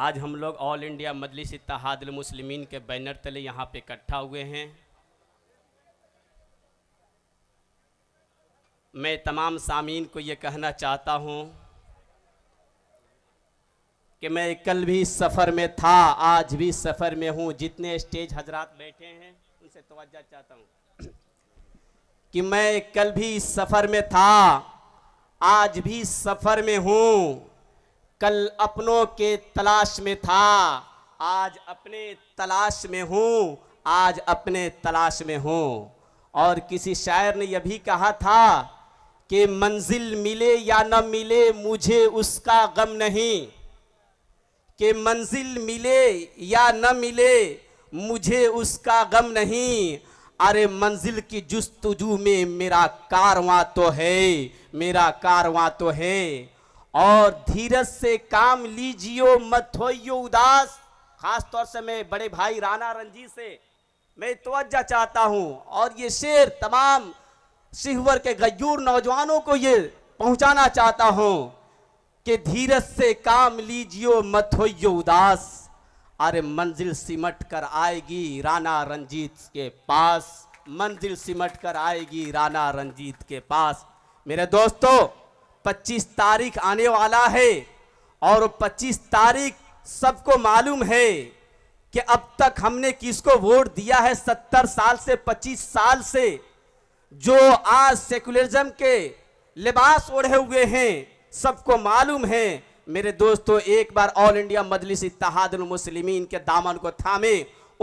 आज हम लोग ऑल इंडिया मजलिस इतिहादल मुस्लिमीन के बैनर तले यहाँ पे इकट्ठा हुए हैं मैं तमाम सामीन को ये कहना चाहता हूँ कि मैं कल भी सफ़र में था आज भी सफ़र में हूँ जितने स्टेज हजरात बैठे हैं उनसे तोज्जा चाहता हूँ कि मैं कल भी सफ़र में था आज भी सफ़र में हूँ कल अपनों के तलाश में था आज अपने तलाश में हूँ आज अपने तलाश में हूँ और किसी शायर ने यह भी कहा था कि मंजिल मिले या न मिले मुझे उसका गम नहीं कि मंजिल मिले या न मिले मुझे उसका गम नहीं अरे मंजिल की जस्तजू में मेरा कारवां तो है मेरा कारवां तो है और धीरज से काम लीजियो मत होइयो उदास खास तौर से मैं बड़े भाई राणा रंजीत से मैं तोज्जा चाहता हूँ और ये शेर तमाम सिहवर के गयूर नौजवानों को ये पहुँचाना चाहता हूँ कि धीरज से काम लीजियो मत होइयो उदास अरे मंजिल सिमट कर आएगी राणा रंजीत के पास मंजिल सिमट कर आएगी राणा रंजीत के पास मेरे दोस्तों 25 तारीख आने वाला है और 25 तारीख सबको मालूम है कि अब तक हमने किसको वोट दिया है 70 साल से 25 साल से जो आज सेकुलरिज्म के लिबास ओढ़े हुए हैं सबको मालूम है मेरे दोस्तों एक बार ऑल इंडिया मजलिस मुस्लिमीन के दामन को थामे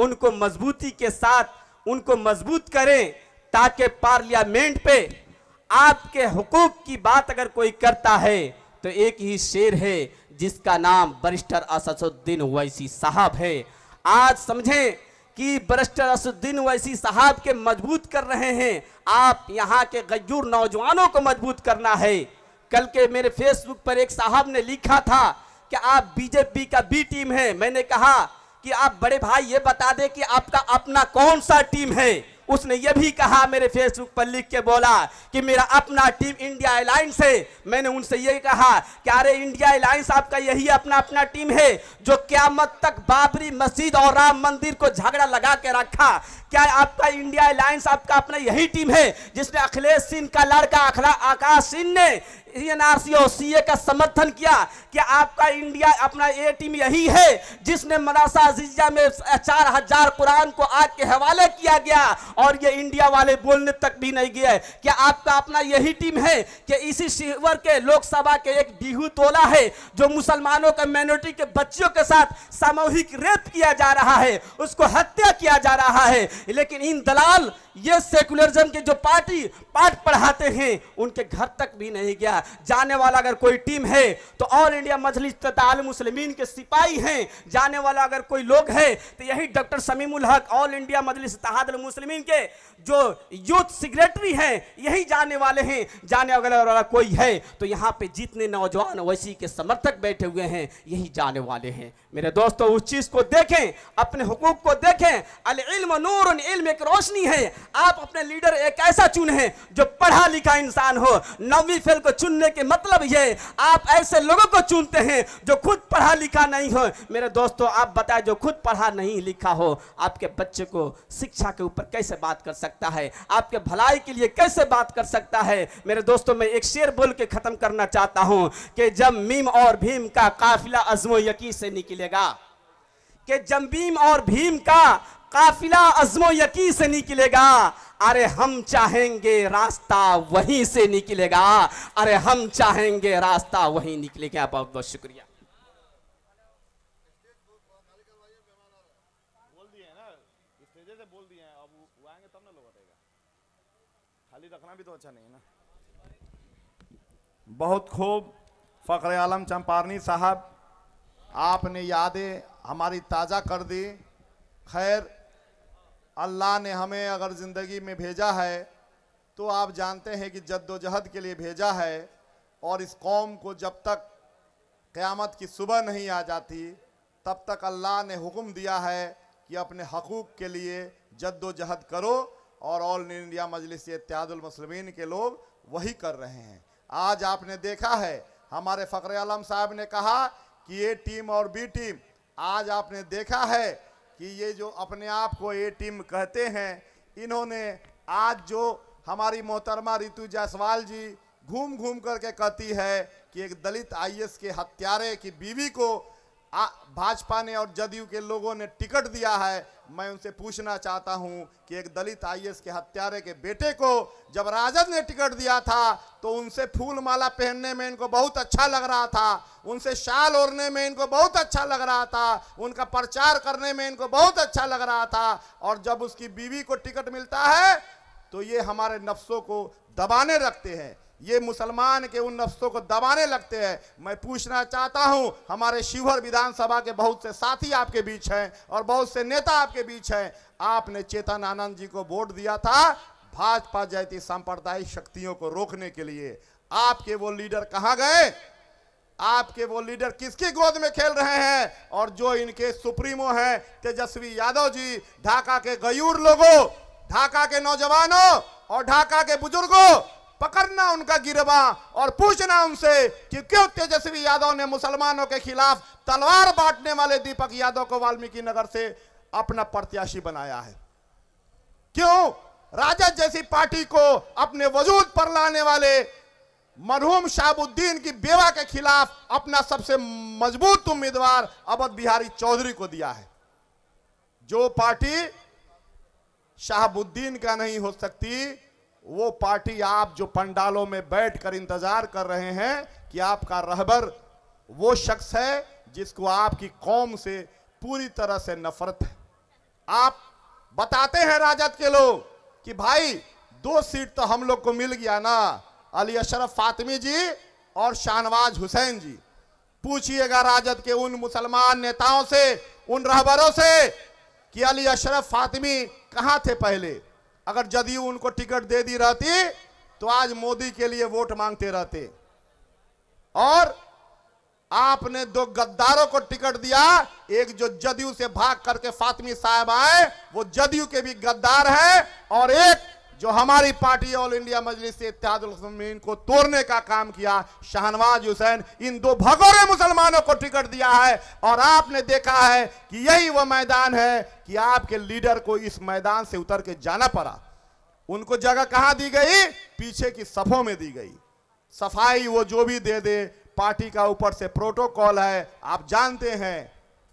उनको मजबूती के साथ उनको मजबूत करें ताकि पार्लियामेंट पे आपके हकूक की बात अगर कोई करता है तो एक ही शेर है जिसका नाम बरिस्टर असदुद्दीन वैसी साहब है आज समझें कि बरिस्टर असदुद्दीन वैसी साहब के मजबूत कर रहे हैं आप यहाँ के गजूर नौजवानों को मजबूत करना है कल के मेरे फेसबुक पर एक साहब ने लिखा था कि आप बीजेपी का बी टीम है मैंने कहा कि आप बड़े भाई ये बता दें कि आपका अपना कौन सा टीम है उसने ये भी कहा मेरे फेसबुक पर लिख के बोला कि मेरा अपना टीम इंडिया एयरलाइंस है मैंने उनसे ये कहा कि अरे इंडिया एयरलाइंस आपका यही अपना अपना टीम है जो क्या तक बाबरी मस्जिद और राम मंदिर को झगड़ा लगा के रखा क्या आपका इंडिया अलायंस आपका अपना यही टीम है जिसने अखिलेश सिंह का लड़का अखला आकाश सिंह ने एनआरसी e और सीए का समर्थन किया कि आपका इंडिया अपना ए टीम यही है जिसने मदरसा अजीजा में चार हजार कुरान को आग के हवाले किया गया और ये इंडिया वाले बोलने तक भी नहीं है क्या आपका अपना यही टीम है कि इसी शिवर के लोकसभा के एक बिहू तोला है जो मुसलमानों के माइनोरिटी के बच्चियों के साथ सामूहिक रेप किया जा रहा है उसको हत्या किया जा रहा है लेकिन इन दलाल ये सेकुलरिज्म के जो पार्टी पाठ पढ़ाते हैं उनके घर तक भी नहीं गया जाने वाला अगर कोई टीम है तो ऑल इंडिया मजलिस तताल मुसलमिन के सिपाही हैं जाने वाला अगर कोई लोग है तो यही डॉक्टर शमीमुल हक ऑल इंडिया मजलिस तहादल मुसलमिन के जो यूथ सेक्रेटरी हैं यही जाने वाले हैं जाने वाला कोई है तो यहाँ पे जितने नौजवान वैसी के समर्थक बैठे हुए हैं यही जाने वाले हैं मेरे दोस्तों उस चीज़ को देखें अपने हकूक को देखें अल इल्म नूर इल्म एक रोशनी है आप अपने लीडर एक ऐसा चुने जो पढ़ा लिखा इंसान हो नौवीं फेल को चुनने के मतलब ये आप ऐसे लोगों को चुनते हैं जो खुद पढ़ा लिखा नहीं हो मेरे दोस्तों आप बताएं जो खुद पढ़ा नहीं लिखा हो आपके बच्चे को शिक्षा के ऊपर कैसे बात कर सकता है आपके भलाई के लिए कैसे बात कर सकता है मेरे दोस्तों मैं एक शेर बोल के ख़त्म करना चाहता हूँ कि जब मीम और भीम का काफिला अजमो यकी से निकलेगा कि जब भीम और भीम का काफिला अजमो यकी से निकलेगा अरे हम चाहेंगे रास्ता वहीं से निकलेगा अरे हम चाहेंगे रास्ता वहीं निकलेगा बहुत बहुत शुक्रिया बहुत खूब फ़खर आलम चंपारनी साहब आपने यादें हमारी ताज़ा कर दी खैर अल्लाह ने हमें अगर ज़िंदगी में भेजा है तो आप जानते हैं कि जद्दोजहद के लिए भेजा है और इस कौम को जब तक क़्यामत की सुबह नहीं आ जाती तब तक अल्लाह ने हुक्म दिया है कि अपने हकूक़ के लिए जद्दोजहद करो और ऑल इंडिया मजलिस इत्यादुलमसलमिन के लोग वही कर रहे हैं आज आपने देखा है हमारे फ़कर आलम साहब ने कहा कि ए टीम और बी टीम आज आपने देखा है कि ये जो अपने आप को ए टीम कहते हैं इन्होंने आज जो हमारी मोहतरमा रितु जायसवाल जी घूम घूम करके कहती है कि एक दलित आईएएस के हत्यारे की बीवी को भाजपा ने और जदयू के लोगों ने टिकट दिया है मैं उनसे पूछना चाहता हूं कि एक दलित आईएएस के हत्यारे के बेटे को जब राजद ने टिकट दिया था तो उनसे फूल माला पहनने में इनको बहुत अच्छा लग रहा था उनसे शाल ओढ़ने में इनको बहुत अच्छा लग रहा था उनका प्रचार करने में इनको बहुत अच्छा लग रहा था और जब उसकी बीवी को टिकट मिलता है तो ये हमारे नफ्सों को दबाने रखते हैं ये मुसलमान के उन नफ्सों को दबाने लगते हैं मैं पूछना चाहता हूं हमारे शिवहर विधानसभा के बहुत से साथी आपके बीच हैं और बहुत से नेता आपके बीच हैं आपने चेतन आनंद जी को वोट दिया था भाजपा जैती सांप्रदायिक शक्तियों को रोकने के लिए आपके वो लीडर कहाँ गए आपके वो लीडर किसकी गोद में खेल रहे हैं और जो इनके सुप्रीमो हैं तेजस्वी यादव जी ढाका के गयूर लोगों ढाका के नौजवानों और ढाका के बुजुर्गों पकड़ना उनका गिरवा और पूछना उनसे कि क्यों तेजस्वी यादव ने मुसलमानों के खिलाफ तलवार बांटने वाले दीपक यादव को वाल्मीकि नगर से अपना प्रत्याशी बनाया है क्यों राजद जैसी पार्टी को अपने वजूद पर लाने वाले मरहूम शाहबुद्दीन की बेवा के खिलाफ अपना सबसे मजबूत उम्मीदवार अवध बिहारी चौधरी को दिया है जो पार्टी शाहबुद्दीन का नहीं हो सकती वो पार्टी आप जो पंडालों में बैठकर इंतजार कर रहे हैं कि आपका रहबर वो शख्स है जिसको आपकी कौम से पूरी तरह से नफरत है आप बताते हैं राजद के लोग कि भाई दो सीट तो हम लोग को मिल गया ना अली अशरफ फातिमी जी और शाहनवाज हुसैन जी पूछिएगा राजद के उन मुसलमान नेताओं से उन रहबरों से कि अली अशरफ फातिमी कहां थे पहले अगर जदयू उनको टिकट दे दी रहती तो आज मोदी के लिए वोट मांगते रहते और आपने दो गद्दारों को टिकट दिया एक जो जदयू से भाग करके फातमी साहब आए वो जदयू के भी गद्दार है और एक जो हमारी पार्टी ऑल इंडिया मजलिस इत्यादमीन को तोड़ने का काम किया शाहनवाज हुसैन इन दो भगोरे मुसलमानों को टिकट दिया है और आपने देखा है कि यही वो मैदान है कि आपके लीडर को इस मैदान से उतर के जाना पड़ा उनको जगह कहां दी गई पीछे की सफों में दी गई सफाई वो जो भी दे दे पार्टी का ऊपर से प्रोटोकॉल है आप जानते हैं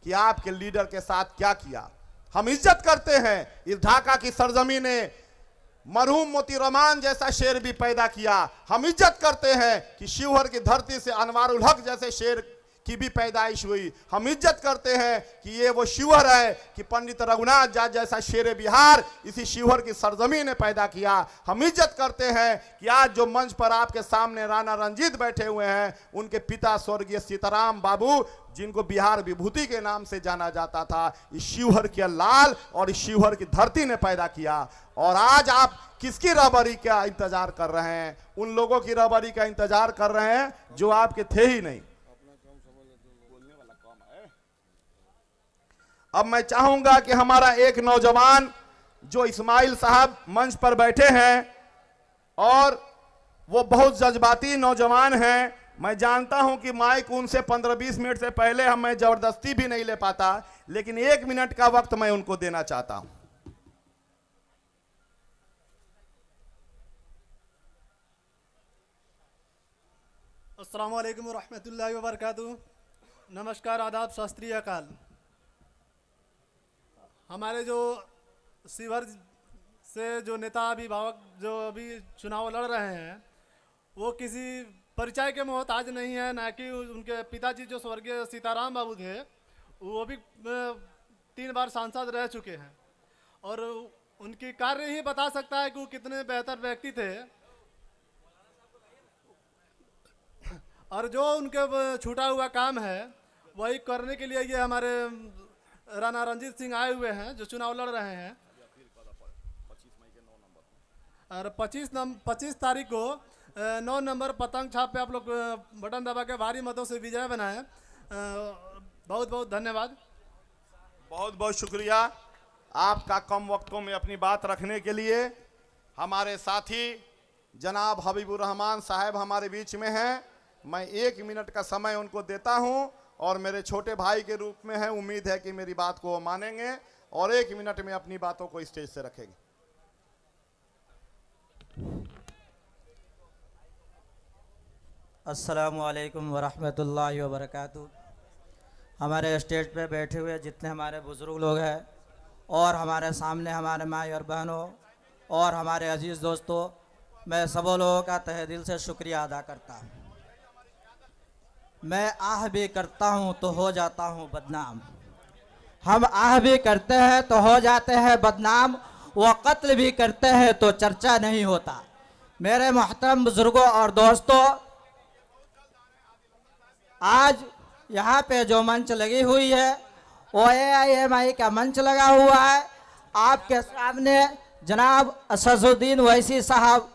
कि आपके लीडर के साथ क्या किया हम इज्जत करते हैं इस ढाका की सरजमी ने मरहूम मोती रमान जैसा शेर भी पैदा किया हम इज्जत करते हैं कि शिवहर की धरती से अनवार उलहक जैसे शेर की भी पैदाइश हुई हम इज्जत करते हैं कि ये वो शिवर है कि पंडित रघुनाथ जा जैसा शेर बिहार इसी शिवर की सरजमी ने पैदा किया हम इज्जत करते हैं कि आज जो मंच पर आपके सामने राणा रंजीत बैठे हुए हैं उनके पिता स्वर्गीय सीताराम बाबू जिनको बिहार विभूति के नाम से जाना जाता था इस शिवहर के लाल और इस शिवहर की धरती ने पैदा किया और आज आप किसकी रबरी का इंतजार कर रहे हैं उन लोगों की रबरी का इंतजार कर रहे हैं जो आपके थे ही नहीं अब मैं चाहूंगा कि हमारा एक नौजवान जो इस्माइल साहब मंच पर बैठे हैं और वो बहुत जज्बाती नौजवान हैं मैं जानता हूं कि माइक उनसे 15-20 मिनट से पहले हम मैं ज़बरदस्ती भी नहीं ले पाता लेकिन एक मिनट का वक्त मैं उनको देना चाहता हूं असलकम लाला वरक नमस्कार आदाब शास्त्रीय अकाल हमारे जो शिवर से जो नेता अभिभावक जो अभी चुनाव लड़ रहे हैं वो किसी परिचय के मोहताज नहीं है ना कि उनके पिताजी जो स्वर्गीय सीताराम बाबू थे वो भी तीन बार सांसद रह चुके हैं और उनकी कार्य ही बता सकता है कि वो कितने बेहतर व्यक्ति थे और जो उनके छूटा हुआ काम है वही करने के लिए ये हमारे राणा रंजीत सिंह आए हुए हैं जो चुनाव लड़ रहे हैं और पच्चीस पच्चीस तारीख को नौ नंबर पतंग छाप पे आप लोग बटन दबा के भारी मतों से विजय बनाए बहुत बहुत धन्यवाद बहुत बहुत शुक्रिया आपका कम वक्तों में अपनी बात रखने के लिए हमारे साथी जनाब हबीबुर रहमान साहब हमारे बीच में हैं मैं एक मिनट का समय उनको देता हूं और मेरे छोटे भाई के रूप में है उम्मीद है कि मेरी बात को वो मानेंगे और एक मिनट में अपनी बातों को स्टेज से रखेंगे असलकम वरहमतुल्लाह वरक हमारे स्टेज पे बैठे हुए जितने हमारे बुज़ुर्ग लोग हैं और हमारे सामने हमारे माई और बहनों और हमारे अजीज़ दोस्तों मैं सबों लोगों का तहे दिल से शुक्रिया अदा करता हूँ मैं आह भी करता हूँ तो हो जाता हूँ बदनाम हम आह भी करते हैं तो हो जाते हैं बदनाम व कत्ल भी करते हैं तो चर्चा नहीं होता मेरे मोहतरम बुज़ुर्गों और दोस्तों आज यहाँ पे जो मंच लगी हुई है वो ए आई एम आई का मंच लगा हुआ है आपके सामने जनाब असदुद्दीन वैसी साहब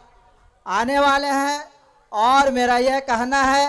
आने वाले हैं और मेरा यह कहना है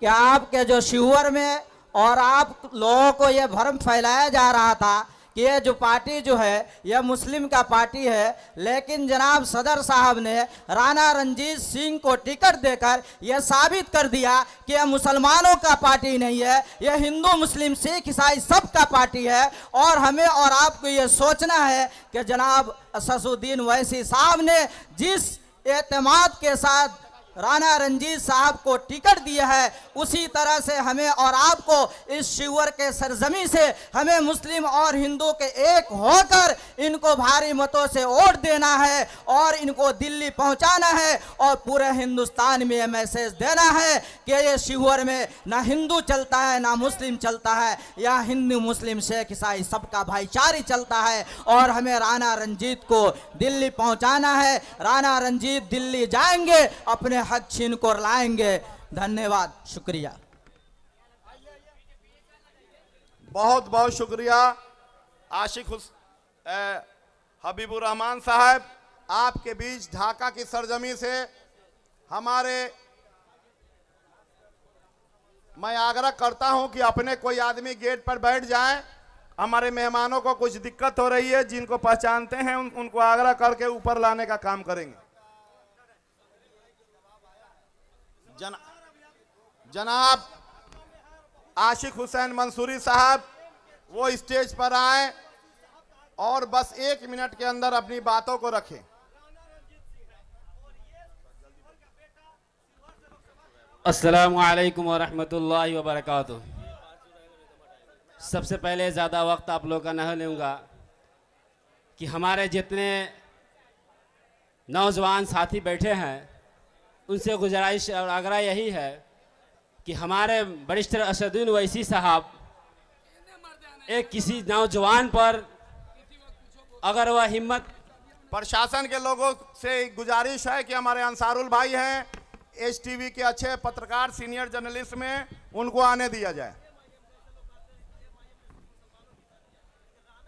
कि आपके जो शिवर में और आप लोगों को यह भ्रम फैलाया जा रहा था कि ये जो पार्टी जो है यह मुस्लिम का पार्टी है लेकिन जनाब सदर साहब ने राणा रंजीत सिंह को टिकट देकर यह साबित कर दिया कि यह मुसलमानों का पार्टी नहीं है यह हिंदू मुस्लिम सिख ईसाई सब का पार्टी है और हमें और आपको ये सोचना है कि जनाब असदुद्दीन वैसी साहब ने जिस एतमाद के साथ राणा रंजीत साहब को टिकट दिया है उसी तरह से हमें और आपको इस शिवर के सरजमी से हमें मुस्लिम और हिंदू के एक होकर इनको भारी मतों से वोट देना है और इनको दिल्ली पहुंचाना है और पूरे हिंदुस्तान में यह मैसेज देना है कि ये शिवर में ना हिंदू चलता है ना मुस्लिम चलता है या हिंदू मुस्लिम शेख ईसाई सबका भाईचारी चलता है और हमें राणा रंजीत को दिल्ली पहुँचाना है राणा रंजीत दिल्ली जाएंगे अपने हक छीन कर लाएंगे धन्यवाद शुक्रिया बहुत बहुत शुक्रिया आशिक हबीबुर रहमान साहब आपके बीच ढाका की सरजमी से हमारे मैं आग्रह करता हूं कि अपने कोई आदमी गेट पर बैठ जाए हमारे मेहमानों को कुछ दिक्कत हो रही है जिनको पहचानते हैं उन, उनको आग्रह करके ऊपर लाने का काम करेंगे जना जनाब आशिक हुसैन मंसूरी साहब वो स्टेज पर आए और बस एक मिनट के अंदर अपनी बातों को रखें असलकम वरहमतुल्लाहि वबरकatuh सबसे पहले ज़्यादा वक्त आप लोग का नहीं लूँगा कि हमारे जितने नौजवान साथी बैठे हैं उनसे गुजारिश और आग्रह यही है कि हमारे वरिष्ठ असदुद्दीन वैसी साहब एक किसी नौजवान पर अगर वह हिम्मत प्रशासन के लोगों से गुजारिश है कि हमारे अंसारुल भाई हैं एस के अच्छे पत्रकार सीनियर जर्नलिस्ट में उनको आने दिया जाए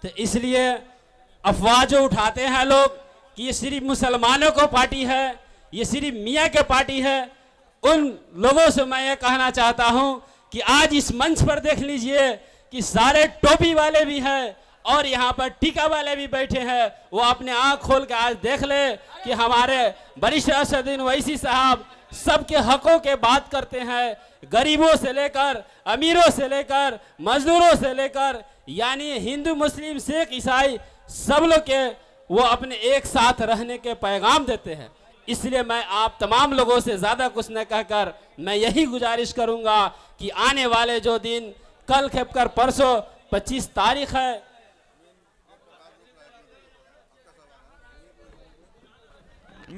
तो इसलिए अफवाह जो उठाते हैं लोग कि ये सिर्फ मुसलमानों को पार्टी है ये सिर्फ मियाँ के पार्टी है उन लोगों से मैं ये कहना चाहता हूँ कि आज इस मंच पर देख लीजिए कि सारे टोपी वाले भी हैं और यहाँ पर टीका वाले भी बैठे हैं वो अपने आँख खोल के आज देख ले कि हमारे वरिष्ठ असदीन वैसी साहब सबके हकों के बात करते हैं गरीबों से लेकर अमीरों से लेकर मजदूरों से लेकर यानी हिंदू मुस्लिम सिख ईसाई सब लोग के वो अपने एक साथ रहने के पैगाम देते हैं इसलिए मैं आप तमाम लोगों से ज़्यादा कुछ न कहकर मैं यही गुजारिश करूंगा कि आने वाले जो दिन कल खेप कर परसों पच्चीस तारीख है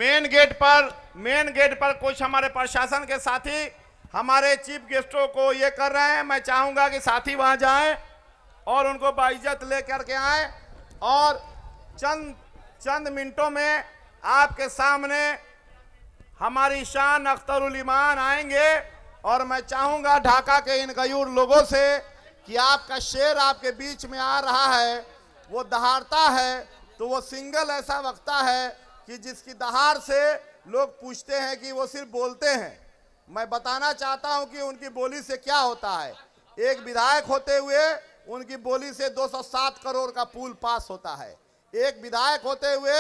मेन गेट पर मेन गेट पर कुछ हमारे प्रशासन के साथी हमारे चीफ गेस्टों को ये कर रहे हैं मैं चाहूंगा कि साथी वहां जाएं और उनको बाइज्जत लेकर के आए और चंद चंद मिनटों में आपके सामने हमारी शान अख्तरुल ईमान आएंगे और मैं चाहूंगा ढाका के इन गयूर लोगों से कि आपका शेर आपके बीच में आ रहा है वो दहाड़ता है तो वो सिंगल ऐसा वक्ता है कि जिसकी दहाड़ से लोग पूछते हैं कि वो सिर्फ बोलते हैं मैं बताना चाहता हूं कि उनकी बोली से क्या होता है एक विधायक होते हुए उनकी बोली से 207 करोड़ का पुल पास होता है एक विधायक होते हुए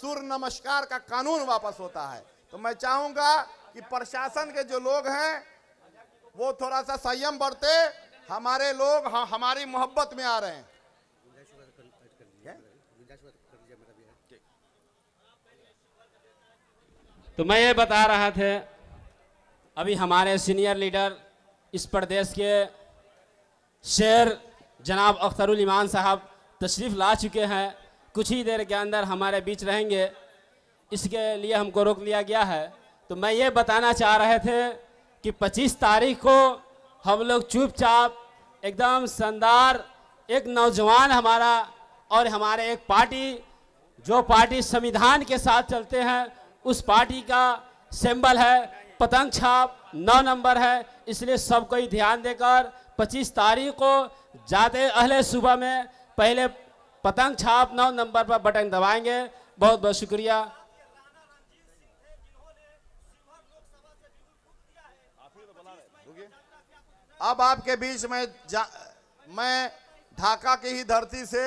सूर्य नमस्कार का कानून वापस होता है तो मैं चाहूंगा कि प्रशासन के जो लोग हैं वो थोड़ा सा संयम बरते हमारे लोग हाँ, हमारी मोहब्बत में आ रहे हैं तो मैं ये बता रहा था अभी हमारे सीनियर लीडर इस प्रदेश के शेर जनाब अख्तरुल ईमान साहब तशरीफ़ ला चुके हैं कुछ ही देर के अंदर हमारे बीच रहेंगे इसके लिए हमको रोक लिया गया है तो मैं ये बताना चाह रहे थे कि 25 तारीख को हम लोग चुपचाप एकदम शानदार एक नौजवान हमारा और हमारे एक पार्टी जो पार्टी संविधान के साथ चलते हैं उस पार्टी का सिंबल है पतंग छाप नौ नंबर है इसलिए सबको ही ध्यान देकर 25 तारीख को जाते अहले सुबह में पहले पतंग छाप नौ नंबर पर बटन दबाएंगे बहुत बहुत शुक्रिया अब आपके बीच में मैं ढाका की ही धरती से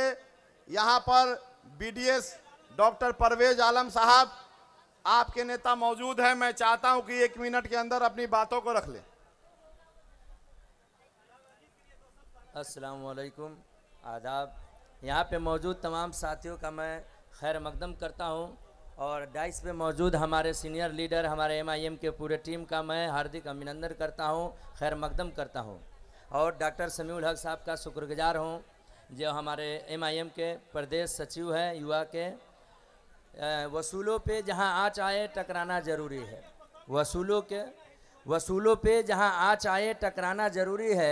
यहाँ पर बीडीएस डॉक्टर परवेज आलम साहब आपके नेता मौजूद हैं मैं चाहता हूँ कि एक मिनट के अंदर अपनी बातों को रख लें अस्सलाम वालेकुम आदाब यहाँ पे मौजूद तमाम साथियों का मैं खैर मकदम करता हूँ और डाइस पे मौजूद हमारे सीनियर लीडर हमारे एमआईएम के पूरे टीम का मैं हार्दिक अभिनंदन करता हूँ खैर मकदम करता हूँ और डॉक्टर समीउल हक साहब का शुक्रगुजार हूँ जो हमारे एमआईएम के प्रदेश सचिव हैं युवा के वसूलों पे जहाँ आँच आए टकराना ज़रूरी है वसूलों के वसूलों पे जहाँ आँच आए टकराना ज़रूरी है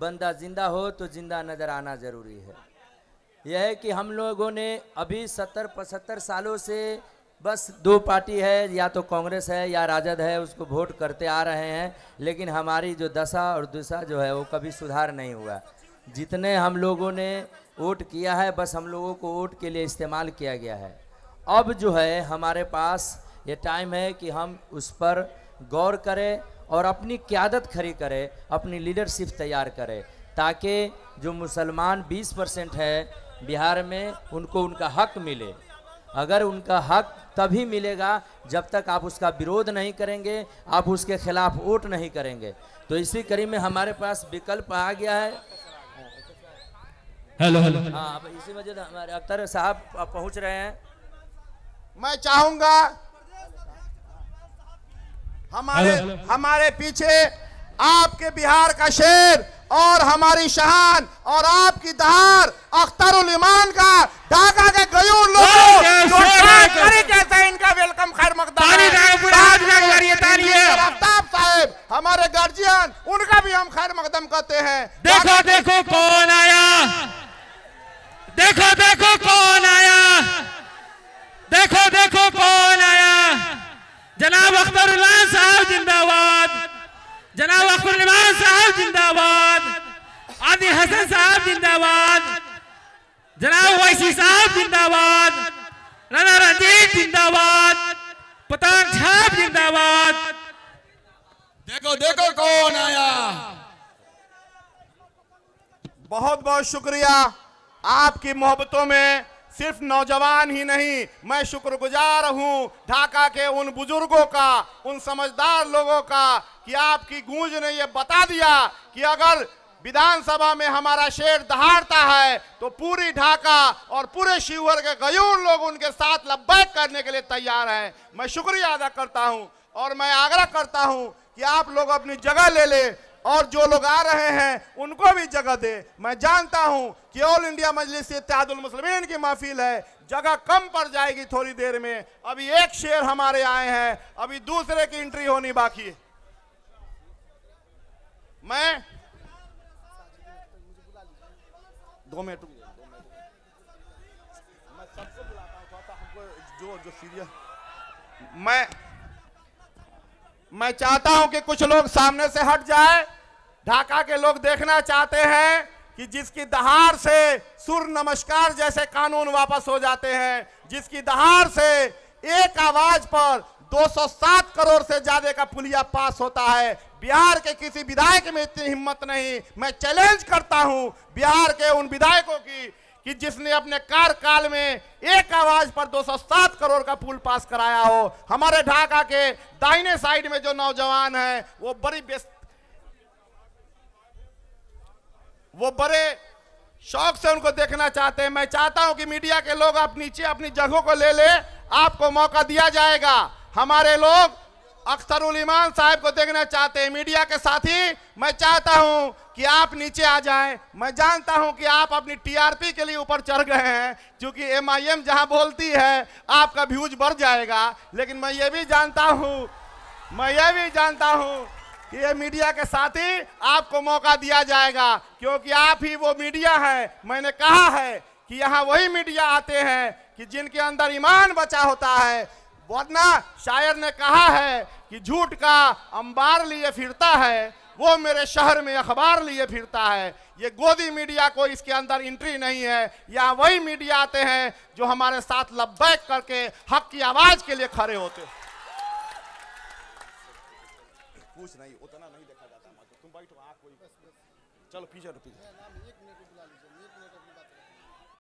बंदा ज़िंदा हो तो ज़िंदा नज़र आना ज़रूरी है यह है कि हम लोगों ने अभी सत्तर पचहत्तर सालों से बस दो पार्टी है या तो कांग्रेस है या राजद है उसको वोट करते आ रहे हैं लेकिन हमारी जो दशा और दिशा जो है वो कभी सुधार नहीं हुआ जितने हम लोगों ने वोट किया है बस हम लोगों को वोट के लिए इस्तेमाल किया गया है अब जो है हमारे पास ये टाइम है कि हम उस पर गौर करें और अपनी क्यादत खड़ी करें अपनी लीडरशिप तैयार करें ताकि जो मुसलमान 20 परसेंट है बिहार में उनको उनका हक मिले अगर उनका हक तभी मिलेगा जब तक आप उसका विरोध नहीं करेंगे आप उसके खिलाफ वोट नहीं करेंगे तो इसी कड़ी में हमारे पास विकल्प आ गया है हेलो हेलो हाँ इसी वजह हमारे अख्तर साहब पहुंच रहे हैं मैं चाहूंगा हमारे हमारे पीछे आपके बिहार का शेर और हमारी शहान और आपकी दहार अख्तर ईमान का ढाका के गयूर हमारे गार्जियन उनका भी हम खैर मकदम करते हैं देखो देखो कौन आया देखो देखो कौन आया देखो देखो कौन आया जनाब अख्तर साहब जिंदाबाद जनाब नवाज साहब जिंदाबाद आदि हसन साहब जिंदाबाद जनाब वैसी साहब जिंदाबाद राणा रंजीत जिंदाबाद पतान छाप जिंदाबाद देखो देखो कौन आया बहुत बहुत शुक्रिया आपकी मोहब्बतों में सिर्फ नौजवान ही नहीं मैं शुक्रगुजार हूं ढाका के उन बुजुर्गों का उन समझदार लोगों का कि आपकी गूंज ने यह बता दिया कि अगर विधानसभा में हमारा शेर दहाड़ता है तो पूरी ढाका और पूरे शिवहर के गयूर लोग उनके साथ लब्बैक करने के लिए तैयार हैं मैं शुक्रिया अदा करता हूं और मैं आग्रह करता हूं कि आप लोग अपनी जगह ले ले और जो लोग आ रहे हैं उनको भी जगह दे मैं जानता हूं कि ऑल इंडिया मजलिस मुसलमिन की महफिल है जगह कम पड़ जाएगी थोड़ी देर में अभी एक शेर हमारे आए हैं अभी दूसरे की एंट्री होनी बाकी है मैं दो मिनट मैं सबसे बुलाता जो जो सीरियस मैं मैं चाहता हूं कि कुछ लोग सामने से हट जाए ढाका के लोग देखना चाहते हैं कि जिसकी दहार से सुर नमस्कार जैसे कानून वापस हो जाते हैं जिसकी दहार से एक आवाज पर 207 करोड़ से ज्यादा का पुलिया पास होता है बिहार के किसी विधायक में इतनी हिम्मत नहीं मैं चैलेंज करता हूं बिहार के उन विधायकों की कि जिसने अपने कार्यकाल में एक आवाज पर 207 करोड़ का पुल पास कराया हो हमारे ढाका के दाहिने साइड में जो नौजवान है वो बड़ी वो बड़े शौक से उनको देखना चाहते हैं मैं चाहता हूं कि मीडिया के लोग आप नीचे अपनी जगहों को ले ले आपको मौका दिया जाएगा हमारे लोग अख्तरुल ईमान साहब को देखना चाहते हैं मीडिया के साथी मैं चाहता हूं कि आप नीचे आ जाएं मैं जानता हूं कि आप अपनी टीआरपी के लिए ऊपर चढ़ गए हैं क्योंकि एमआईएम जहां बोलती है आपका व्यूज बढ़ जाएगा लेकिन मैं ये भी जानता हूं मैं ये भी जानता हूं कि ये मीडिया के साथी आपको मौका दिया जाएगा क्योंकि आप ही वो मीडिया है मैंने कहा है कि यहाँ वही मीडिया आते हैं कि जिनके अंदर ईमान बचा होता है वरना शायर ने कहा है कि झूठ का अंबार लिए फिरता है वो मेरे शहर में अखबार लिए फिरता है ये गोदी मीडिया को इसके अंदर एंट्री नहीं है या वही मीडिया आते हैं जो हमारे साथ लब्बैक करके हक की आवाज के लिए खड़े होते हैं कुछ नहीं उतना नहीं देखा जाता तुम बैठो चलो पीछे